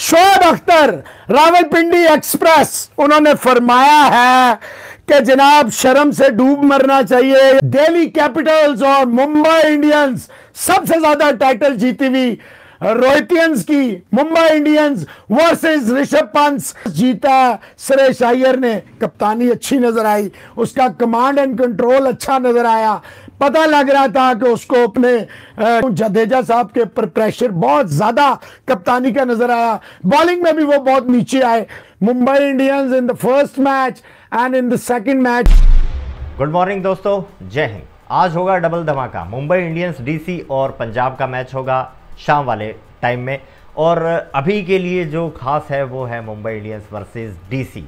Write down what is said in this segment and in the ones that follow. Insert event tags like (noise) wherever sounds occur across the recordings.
Shoaib Akhtar Rawalpindi express उन्होंने फरमाया है कि जनाब शर्म से डूब मरना चाहिए दिल्ली कैपिटल्स और मुंबई इंडियंस सबसे ज्यादा टाइटल जीती हुई रोहितियंस की मुंबई इंडियंस वर्सेस ऋषभ पंत जीता सुरेश अय्यर ने कप्तानी अच्छी नजर आई उसका कमांड एंड कंट्रोल अच्छा नजर आया पता लग रहा था कि उसको अपने जडेजा साहब के ऊपर प्रेशर बहुत ज़्यादा कप्तानी का नज़र आया बॉलिंग में भी वो बहुत नीचे आए Mumbai Indians in the first match and in the second match good morning दोस्तों जय हिंद आज होगा डबल धमाका मुंबई इंडियंस डीसी और पंजाब का मैच होगा शाम वाले टाइम में और अभी के लिए जो खास है वो है Mumbai Indians versus DC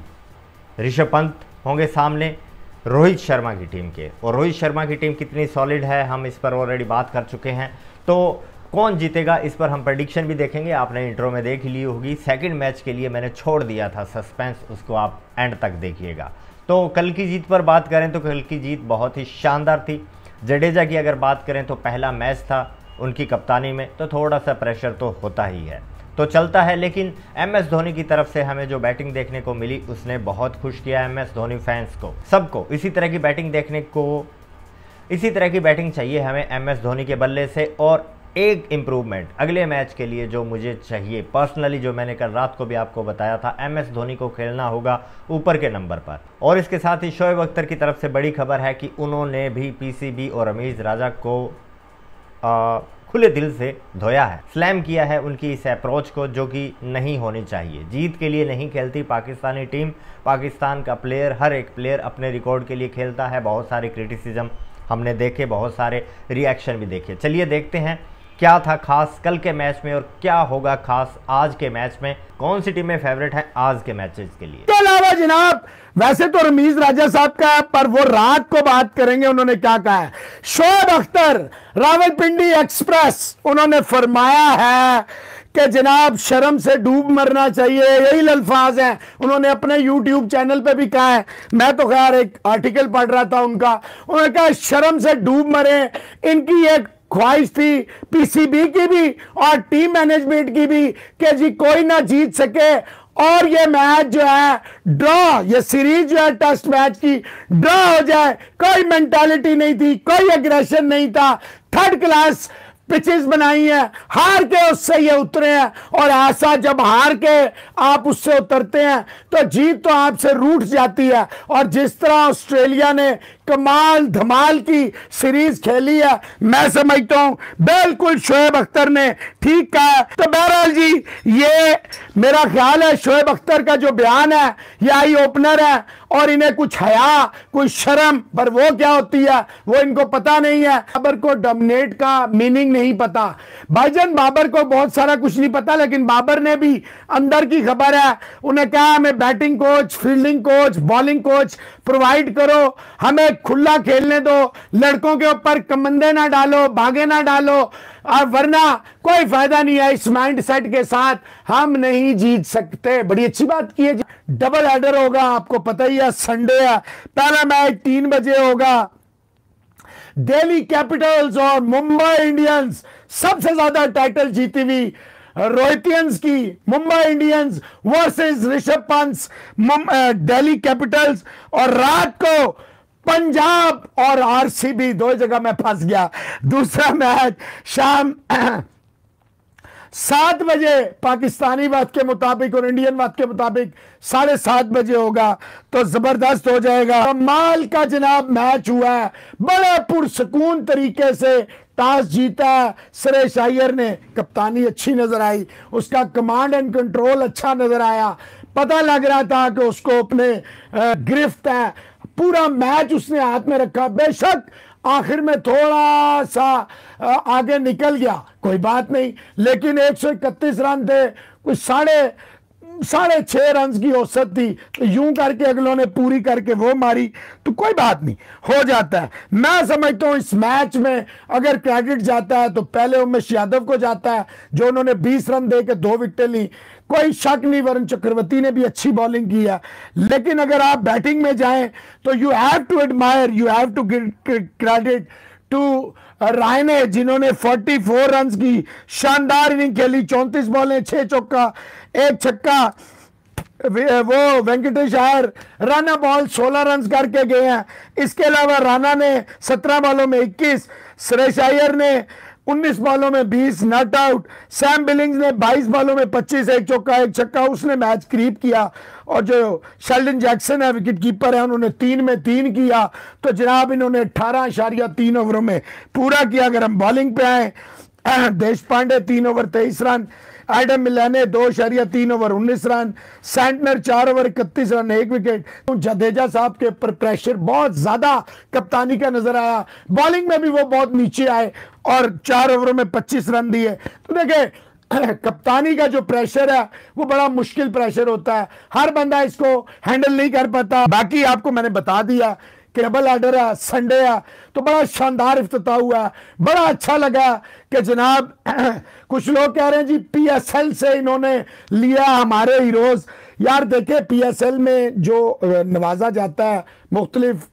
Rishabh Pant होंगे सामने रोहित शर्मा की टीम के और रोहित शर्मा की टीम कितनी सॉलिड है हम इस पर ऑलरेडी बात कर चुके हैं तो कौन जीतेगा इस पर हम प्रडिक्शन भी देखेंगे आपने इंट्रो में देख ली होगी सेकंड मैच के लिए मैंने छोड़ दिया था सस्पेंस उसको आप एंड तक देखिएगा तो कल की जीत पर बात करें तो कल की जीत बहुत ही शानदार थी जडेजा की अगर बात करें तो पहला मैच था उनकी कप्तानी में तो थोड़ा सा प्रेशर तो होता ही है तो चलता है लेकिन एम एस धोनी की तरफ से हमें जो बैटिंग देखने को मिली उसने बहुत खुश किया एम एस धोनी फैंस को सबको इसी तरह की बैटिंग देखने को इसी तरह की बैटिंग चाहिए हमें एम एस धोनी के बल्ले से और एक इम्प्रूवमेंट अगले मैच के लिए जो मुझे चाहिए पर्सनली जो मैंने कल रात को भी आपको बताया था एम एस धोनी को खेलना होगा ऊपर के नंबर पर और इसके साथ ही शोएब अख्तर की तरफ से बड़ी खबर है कि उन्होंने भी पीसीबी और रमेश राजा को आ, खुले दिल से धोया है स्लैम किया है उनकी इस अप्रोच को जो कि नहीं होनी चाहिए जीत के लिए नहीं खेलती पाकिस्तानी टीम पाकिस्तान का प्लेयर हर एक प्लेयर अपने रिकॉर्ड के लिए खेलता है बहुत सारे क्रिटिसिज्म हमने देखे बहुत सारे रिएक्शन भी देखे चलिए देखते हैं क्या था खास कल के मैच में और क्या होगा खास आज के मैच में कौन सी टीमें फेवरेट है आज के मैचेस के लिए तो अलावा जनाब वैसे तो रमीज राजा साहब का है पर वो रात को बात करेंगे उन्होंने क्या कहा है शोएब अख्तर रावलपिंडी एक्सप्रेस उन्होंने फरमाया है कि जनाब शर्म से डूब मरना चाहिए यही लल्फाज हैं उन्होंने अपने यूट्यूब चैनल पे भी कहा है मैं तो खैर एक आर्टिकल पढ़ रहा था उनका उन्होंने कहा शर्म से डूब मरे इनकी एक ख्वाहिश थी पीसीबी की भी और टीम मैनेजमेंट की भी कि जी कोई ना जीत सके और ये मैच जो है ड्रॉ ये सीरीज जो है टेस्ट मैच की ड्रॉ हो जाए कोई मेंटालिटी नहीं थी कोई एग्रेशन नहीं था थर्ड क्लास पिचेस बनाई है हार के उससे ये उतरे हैं और ऐसा जब हार के आप उससे उतरते हैं तो जीत तो आपसे रूठ जाती है और जिस तरह ऑस्ट्रेलिया ने कमाल धमाल की सीरीज खेली है मैं समझता हूँ बिल्कुल शोएब अख्तर ने ठीक कहा तो बहरहाल जी ये मेरा ख्याल है शोएब अख्तर का जो बयान है ये आई ओपनर है और इन्हें कुछ हया कुछ शर्म पर वो क्या होती है वो इनको पता नहीं है बाबर को डोमिनेट का मीनिंग नहीं पता भाईजन बाबर को बहुत सारा कुछ नहीं पता लेकिन बाबर ने भी अंदर की खबर है उन्हें कहा हमें batting coach fielding coach bowling coach provide करो हमें खुला खेलने दो लड़कों के ऊपर कमंदे ना डालो भागे ना डालो और वरना कोई फायदा नहीं है इस माइंड सेट के साथ हम नहीं जीत सकते बड़ी अच्छी बात की है डबल एडर होगा आपको पता ही है संडे है पहला मैच तीन बजे होगा दिल्ली कैपिटल्स और मुंबई इंडियंस सबसे ज्यादा टाइटल जीती हुई रोहितियंस की Mumbai Indians versus Rishabh Pant Delhi Capitals और रात को पंजाब और आरसीबी दो जगह में फंस गया दूसरा मैच शाम सात बजे पाकिस्तानी बात के मुताबिक और इंडियन बात के मुताबिक साढ़े सात बजे होगा तो जबरदस्त हो जाएगा कमाल का जनाब मैच हुआ है बड़े पुरसकून तरीके से टॉस जीता सुरेश अय्यर ने कप्तानी अच्छी नजर आई उसका कमांड एंड कंट्रोल अच्छा नजर आया पता लग रहा था कि उसको अपने गिरफ्त है पूरा मैच उसने हाथ में रखा बेशक आखिर में थोड़ा सा आगे निकल गया कोई बात नहीं लेकिन एक सौ इकतीस रन थे कुछ साढ़े साढ़े छः रन की औसत थी तो यूं करके अगलों ने पूरी करके वो मारी तो कोई बात नहीं हो जाता है मैं समझता हूँ इस मैच में अगर क्रेडिट जाता है तो पहले उमेश यादव को जाता है जो उन्होंने 20 रन दे के दो विकटें ली कोई शक नहीं वरुण चक्रवर्ती ने भी अच्छी बॉलिंग की है लेकिन अगर आप बैटिंग में जाएं तो you have to admire you have to credit to ने जिन्होंने 44 रन की शानदार इनिंग खेली 34 बॉलें छह चौका एक छक्का वो वेंकटेश आयर राना बॉल 16 रन करके गए हैं इसके अलावा राणा ने 17 बॉलों में 21 सुरेश आयर ने 19 बॉलों में 20 नॉट आउट सैम बिलिंग्स ने 22 बॉलों में 25 एक चौका एक छक्का उसने मैच क्रीप किया और जो शेल्डन जैक्सन है विकेट कीपर है उन्होंने तीन में तीन किया तो जनाब इन्होंने अठारह इशारिया तीन ओवरों में पूरा किया अगर हम बॉलिंग पे आए (clears throat) देश पांडे तीन ओवर तेईस रन एडम मिला ने दो शरिया तीन ओवर उन्नीस रन सैंटनर चार ओवर इकतीस रन एक विकेट तो जडेजा साहब के ऊपर प्रेशर बहुत ज्यादा कप्तानी का नजर आया बॉलिंग में भी वो बहुत नीचे आए और चार ओवरों में पच्चीस रन दिए तो देखे (clears throat) कप्तानी का जो प्रेशर है वो बड़ा मुश्किल प्रेशर होता है हर बंदा इसको हैंडल नहीं कर पाता बाकी आपको मैंने बता दिया केबल आर्डर है संडे है तो बड़ा शानदार अफ्ताह हुआ बड़ा अच्छा लगा कि जनाब (clears throat) कुछ लोग कह रहे हैं जी पीएसएल से इन्होंने लिया हमारे हीरोज़ यार देखे पीएसएल में जो नवाजा जाता है मुख्तलिफ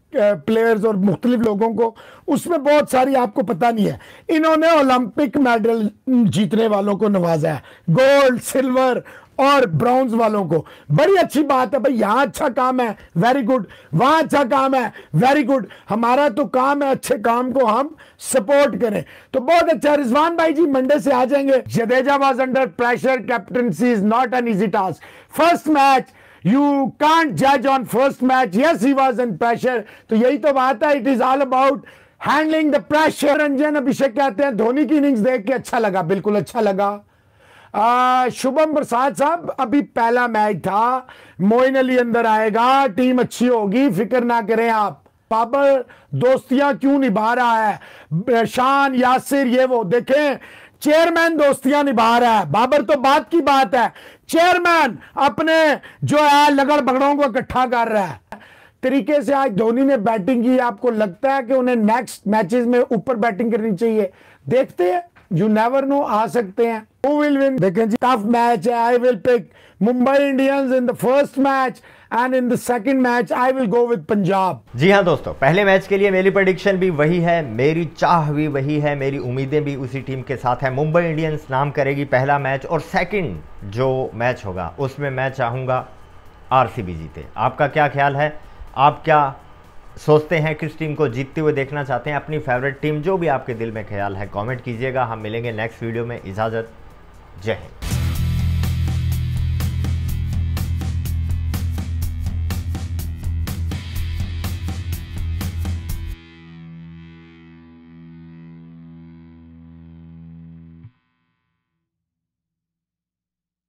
प्लेयर्स और मुख्तलिफ लोगों को उसमें बहुत सारी आपको पता नहीं है इन्होंने ओलंपिक मेडल जीतने वालों को नवाजा है गोल्ड सिल्वर और ब्राउन्स वालों को बड़ी अच्छी बात है भाई यहां अच्छा काम है वेरी गुड वहां अच्छा काम है वेरी गुड हमारा तो काम है अच्छे काम को हम सपोर्ट करें तो बहुत अच्छा रिजवान भाई जी मंडे से आ जाएंगे Jadeja was under pressure captaincy is not an easy task first match you can't judge on first match yes he was in pressure तो यही तो बात है it is all about handling the pressure Ranjan अभिषेक कहते हैं धोनी की इनिंग्स देख के अच्छा लगा बिल्कुल अच्छा लगा शुभम प्रसाद साहब अभी पहला मैच था मोइन अली अंदर आएगा टीम अच्छी होगी फिक्र ना करें आप बाबर दोस्तियां क्यों निभा रहा है शान यासिर ये वो देखें चेयरमैन दोस्तियां निभा रहा है बाबर तो बात की बात है चेयरमैन अपने जो है लगड़ बगड़ों को इकट्ठा कर रहा है तरीके से आज धोनी ने बैटिंग की आपको लगता है कि उन्हें नेक्स्ट मैचेस में ऊपर बैटिंग करनी चाहिए देखते हैं यू नेवर नो आ सकते हैं हु विल विन देखें जी टफ मैच है I will pick Mumbai Indians in the first match and in the second match I will go with Punjab जी हाँ दोस्तों पहले मैच के लिए मेरी प्रडिक्शन भी वही है मेरी चाह भी वही है मेरी उम्मीदें भी उसी टीम के साथ है मुंबई इंडियंस नाम करेगी पहला मैच और सेकंड जो मैच होगा उसमें मैं चाहूंगा आरसीबी जीते आपका क्या ख्याल है आप क्या सोचते हैं किस टीम को जीतते हुए देखना चाहते हैं अपनी फेवरेट टीम जो भी आपके दिल में ख्याल है कमेंट कीजिएगा हम मिलेंगे नेक्स्ट वीडियो में इजाज़त जय हिंद